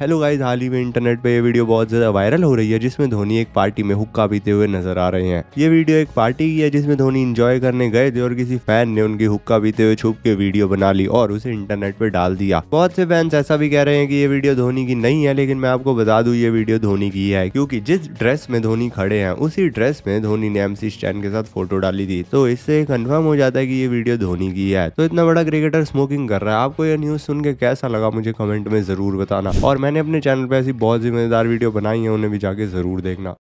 hello guys हाल ही में internet पे ये वीडियो बहुत ज्यादा वायरल हो रही है जिसमें धोनी एक पार्टी में हुक्का पीते हुए नजर आ रहे हैं ये वीडियो एक पार्टी की है जिसमें धोनी एंजॉय करने गए थे और किसी फैन ने उनकी हुक्का पीते हुए छुप के वीडियो बना ली और उसे इंटरनेट पे डाल दिया बहुत से फैंस ऐसा भी कह रहे हैं कि ये वीडियो धोनी की नहीं है लेकिन मैं आपको बता दू ये वीडियो धोनी की है क्यूँकी जिस ड्रेस में धोनी खड़े हैं उसी ड्रेस में धोनी ने एमसी स्टैंड के साथ फोटो डाली थी तो इससे कन्फर्म हो जाता है की ये वीडियो धोनी की है तो इतना बड़ा क्रिकेटर स्मोकिंग कर रहा है आपको यह न्यूज सुन के कैसा लगा मुझे कमेंट में जरूर बताना और मैंने अपने चैनल पर ऐसी बहुत ज़िम्मेदार वीडियो बनाई है उन्हें भी जाके ज़रूर देखना